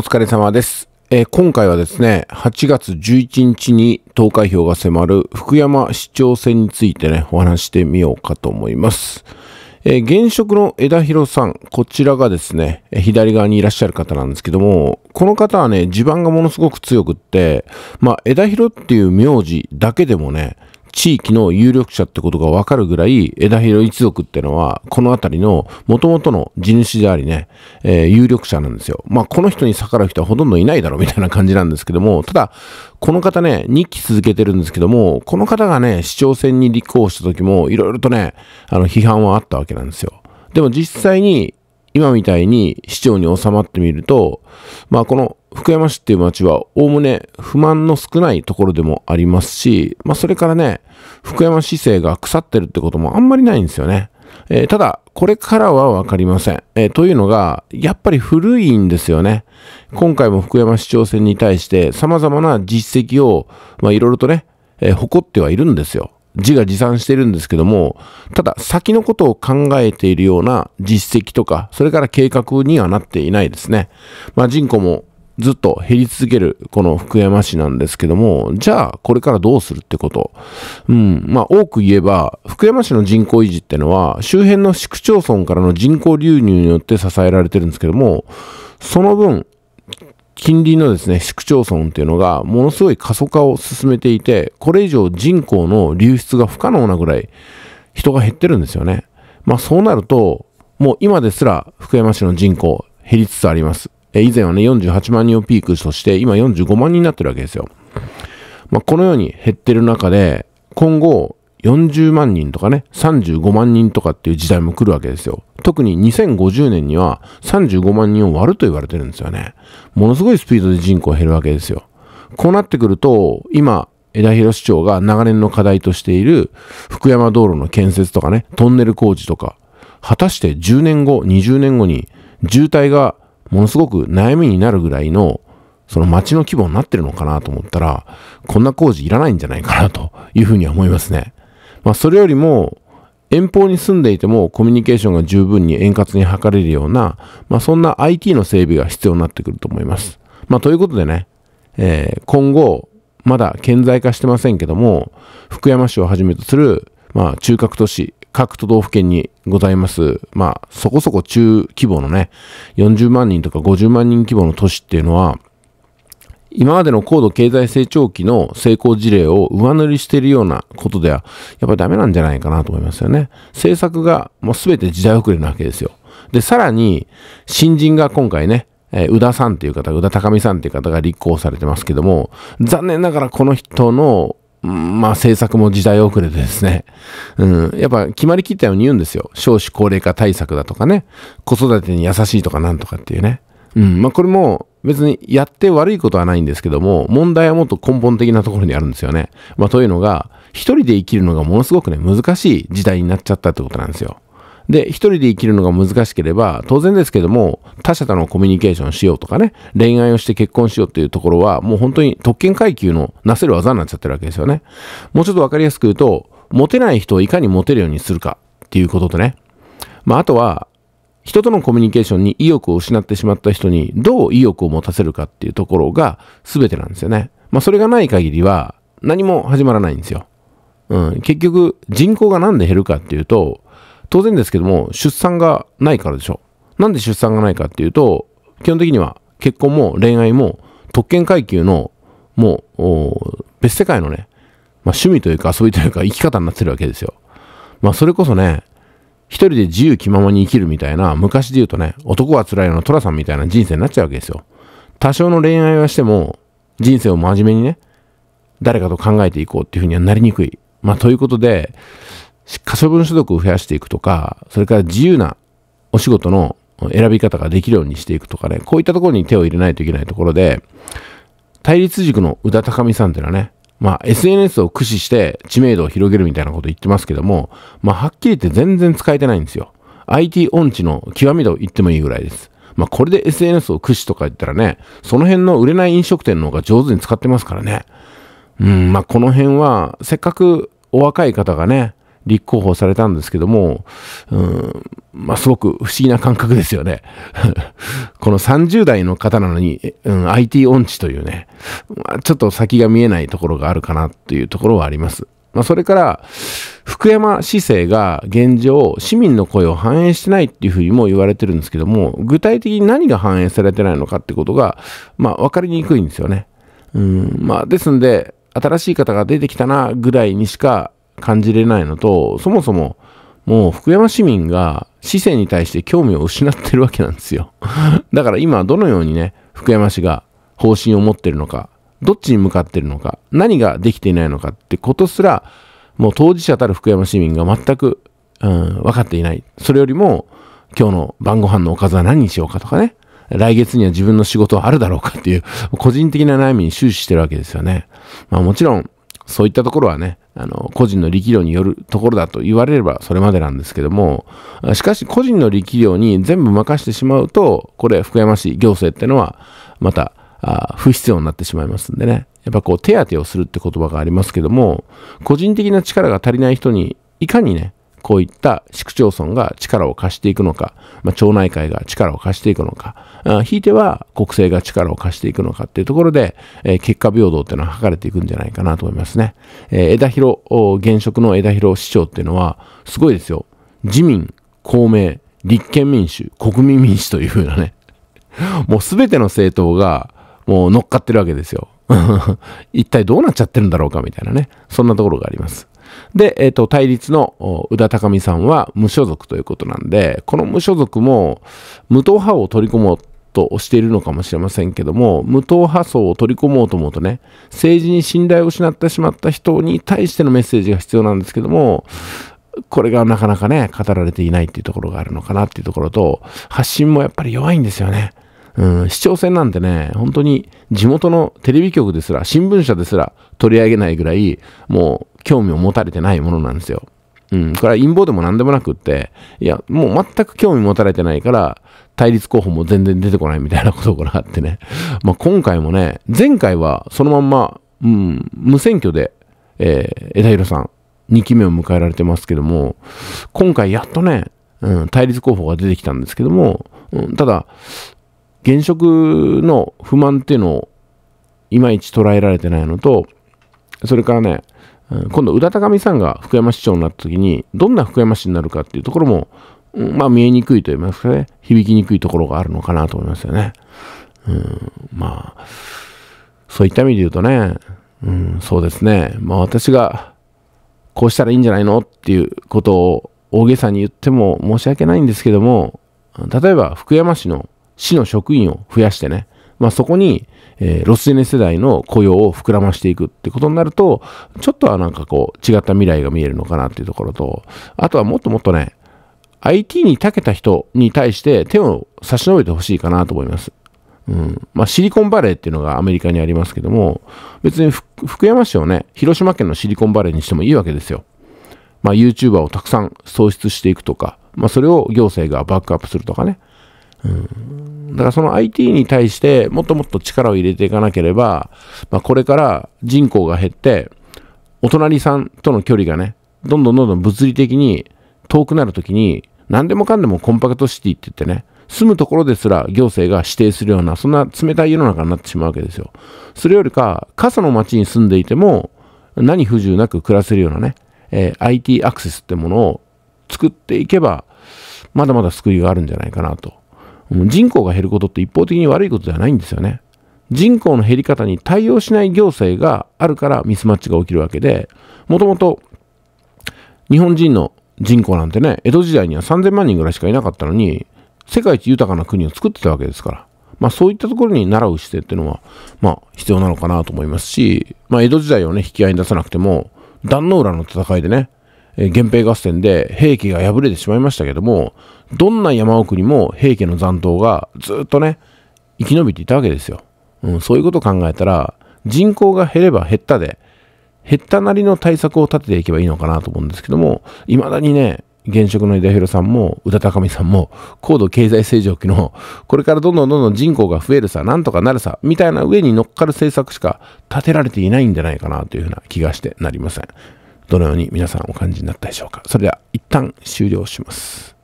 お疲れ様です。えー、今回はですね、8月11日に投開票が迫る福山市長選についてね、お話してみようかと思います。えー、現職の枝広さん、こちらがですね、左側にいらっしゃる方なんですけども、この方はね、地盤がものすごく強くって、まあ、枝広っていう名字だけでもね、地域の有力者ってことがわかるぐらい、枝広一族ってのは、この辺りの元々の地主でありね、えー、有力者なんですよ。まあ、この人に逆らう人はほとんどいないだろうみたいな感じなんですけども、ただ、この方ね、2期続けてるんですけども、この方がね、市長選に立候補した時も、いろいろとね、あの、批判はあったわけなんですよ。でも実際に今みたいに市長に収まってみると、まあこの福山市っていう町はおおむね不満の少ないところでもありますし、まあそれからね、福山市政が腐ってるってこともあんまりないんですよね。えー、ただ、これからはわかりません。えー、というのが、やっぱり古いんですよね。今回も福山市長選に対して様々な実績を、まあいろいろとね、えー、誇ってはいるんですよ。自画自賛してるんですけども、ただ先のことを考えているような実績とか、それから計画にはなっていないですね。まあ人口もずっと減り続けるこの福山市なんですけども、じゃあこれからどうするってこと。うん、まあ多く言えば、福山市の人口維持ってのは周辺の市区町村からの人口流入によって支えられてるんですけども、その分、近隣のですね、市区町村っていうのが、ものすごい過疎化を進めていて、これ以上人口の流出が不可能なぐらい、人が減ってるんですよね。まあそうなると、もう今ですら福山市の人口減りつつあります。え以前はね、48万人をピークとして、今45万人になってるわけですよ。まあこのように減ってる中で、今後40万人とかね、35万人とかっていう時代も来るわけですよ。特に2050年には35万人を割ると言われてるんですよね。ものすごいスピードで人口減るわけですよ。こうなってくると、今、枝広市長が長年の課題としている福山道路の建設とかね、トンネル工事とか、果たして10年後、20年後に渋滞がものすごく悩みになるぐらいのその街の規模になってるのかなと思ったら、こんな工事いらないんじゃないかなというふうには思いますね。まあそれよりも、遠方に住んでいてもコミュニケーションが十分に円滑に図れるような、まあ、そんな IT の整備が必要になってくると思います。まあ、ということでね、えー、今後、まだ顕在化してませんけども、福山市をはじめとする、まあ、中核都市、各都道府県にございます、まあ、そこそこ中規模のね、40万人とか50万人規模の都市っていうのは、今までの高度経済成長期の成功事例を上塗りしているようなことでは、やっぱりダメなんじゃないかなと思いますよね。政策がもう全て時代遅れなわけですよ。で、さらに、新人が今回ね、えー、宇田さんっていう方、宇田高美さんっていう方が立候補されてますけども、残念ながらこの人のまあ政策も時代遅れでですね。うん。やっぱ決まりきったように言うんですよ。少子高齢化対策だとかね。子育てに優しいとかなんとかっていうね。うん。まあこれも別にやって悪いことはないんですけども、問題はもっと根本的なところにあるんですよね。まあ、というのが、一人で生きるのがものすごくね、難しい時代になっちゃったってことなんですよ。で、一人で生きるのが難しければ、当然ですけども、他者とのコミュニケーションしようとかね、恋愛をして結婚しようっていうところは、もう本当に特権階級のなせる技になっちゃってるわけですよね。もうちょっとわかりやすく言うと、モテない人をいかにモテるようにするかっていうこととね、まあ、あとは、人とのコミュニケーションに意欲を失ってしまった人にどう意欲を持たせるかっていうところが全てなんですよね。まあそれがない限りは何も始まらないんですよ。うん、結局人口がなんで減るかっていうと当然ですけども出産がないからでしょ。なんで出産がないかっていうと基本的には結婚も恋愛も特権階級のもう別世界のね、まあ、趣味というか遊びというか生き方になってるわけですよ。まあそれこそね一人で自由気ままに生きるみたいな、昔で言うとね、男は辛いの寅さんみたいな人生になっちゃうわけですよ。多少の恋愛はしても、人生を真面目にね、誰かと考えていこうっていうふうにはなりにくい。まあ、ということで、可処分所得を増やしていくとか、それから自由なお仕事の選び方ができるようにしていくとかね、こういったところに手を入れないといけないところで、対立軸の宇田高美さんっていうのはね、まあ、SNS を駆使して知名度を広げるみたいなこと言ってますけども、まあ、はっきり言って全然使えてないんですよ。IT 音痴の極みと言ってもいいぐらいです。まあ、これで SNS を駆使とか言ったらね、その辺の売れない飲食店の方が上手に使ってますからね。うん、まあ、この辺は、せっかくお若い方がね、立候補されたんですけども、うん、まあ、すごく不思議な感覚ですよね。この30代の方なのに、うん、IT 音痴というね、まあ、ちょっと先が見えないところがあるかなというところはあります。まあ、それから、福山市政が現状、市民の声を反映してないっていうふうにも言われてるんですけども、具体的に何が反映されてないのかってことが、まあ、わかりにくいんですよね。うん、まあ、ですんで、新しい方が出てきたなぐらいにしか感じれないのと、そもそも、もう福山市民が市政に対して興味を失ってるわけなんですよ。だから今どのようにね、福山市が方針を持ってるのか、どっちに向かってるのか、何ができていないのかってことすら、もう当事者たる福山市民が全く、うん、分かっていない。それよりも、今日の晩ご飯のおかずは何にしようかとかね、来月には自分の仕事はあるだろうかっていう、個人的な悩みに終始してるわけですよね。まあもちろん、そういったところはね、あの、個人の力量によるところだと言われればそれまでなんですけども、しかし個人の力量に全部任してしまうと、これ、福山市行政ってのは、また、あ不必要になってしまいますんでね。やっぱこう、手当てをするって言葉がありますけども、個人的な力が足りない人に、いかにね、こういった市区町村が力を貸していくのか、まあ、町内会が力を貸していくのか、あひいては国政が力を貸していくのかっていうところで、えー、結果平等っていうのは図れていくんじゃないかなと思いますね。えー、枝広、現職の枝広市長っていうのは、すごいですよ。自民、公明、立憲民主、国民民主というふうなね、もうすべての政党が、もう乗っかってるわけですよ。一体どうなっちゃってるんだろうかみたいなね、そんなところがあります。で、えっ、ー、と、対立の宇田高美さんは無所属ということなんで、この無所属も無党派を取り込もうとしているのかもしれませんけども、無党派層を取り込もうと思うとね、政治に信頼を失ってしまった人に対してのメッセージが必要なんですけども、これがなかなかね、語られていないっていうところがあるのかなっていうところと、発信もやっぱり弱いんですよね。ん、市長選なんてね、本当に地元のテレビ局ですら、新聞社ですら取り上げないぐらい、もう興味を持たれてないものなんですよ。うん、これは陰謀でも何でもなくって、いや、もう全く興味持たれてないから、対立候補も全然出てこないみたいなことがあってね。まあ、今回もね、前回はそのまんま、うん、無選挙で、えー、枝広さん、2期目を迎えられてますけども、今回やっとね、うん、対立候補が出てきたんですけども、うん、ただ、現職の不満っていうのをいまいち捉えられてないのと、それからね、今度、宇田高美さんが福山市長になった時に、どんな福山市になるかっていうところも、まあ見えにくいと言いますかね、響きにくいところがあるのかなと思いますよね。うん、まあ、そういった意味で言うとね、うん、そうですね、まあ私がこうしたらいいんじゃないのっていうことを大げさに言っても申し訳ないんですけども、例えば福山市の市の職員を増やしてね、まあ、そこに、えー、ロスジェネ世代の雇用を膨らましていくってことになると、ちょっとはなんかこう、違った未来が見えるのかなっていうところと、あとはもっともっとね、IT に長けた人に対して手を差し伸べてほしいかなと思います。うん。まあ、シリコンバレーっていうのがアメリカにありますけども、別に福山市をね、広島県のシリコンバレーにしてもいいわけですよ。まあ、YouTuber をたくさん創出していくとか、まあ、それを行政がバックアップするとかね。うん。だからその IT に対してもっともっと力を入れていかなければ、まあ、これから人口が減って、お隣さんとの距離がね、どんどんどんどん物理的に遠くなるときに、何でもかんでもコンパクトシティって言ってね、住むところですら行政が指定するような、そんな冷たい世の中になってしまうわけですよ。それよりか、傘の町に住んでいても、何不自由なく暮らせるようなね、えー、IT アクセスってものを作っていけば、まだまだ救いがあるんじゃないかなと人口が減ることって一方的に悪いことではないんですよね。人口の減り方に対応しない行政があるからミスマッチが起きるわけで、もともと日本人の人口なんてね、江戸時代には3000万人ぐらいしかいなかったのに、世界一豊かな国を作ってたわけですから。まあそういったところに習う姿勢っていうのは、まあ必要なのかなと思いますし、まあ江戸時代をね、引き合いに出さなくても、壇の浦の戦いでね、源平合戦で平家が敗れてしまいましたけども、どんな山奥にも平家の残党がずっとね、生き延びていたわけですよ。うん、そういうことを考えたら、人口が減れば減ったで、減ったなりの対策を立てていけばいいのかなと思うんですけども、未だにね、現職の井田弘さんも宇田高見さんも高度経済成長期のこれからどんどんどんどん人口が増えるさなんとかなるさみたいな上に乗っかる政策しか立てられていないんじゃないかなというふうな気がしてなりません。どのように皆さんお感じになったでしょうか。それでは一旦終了します。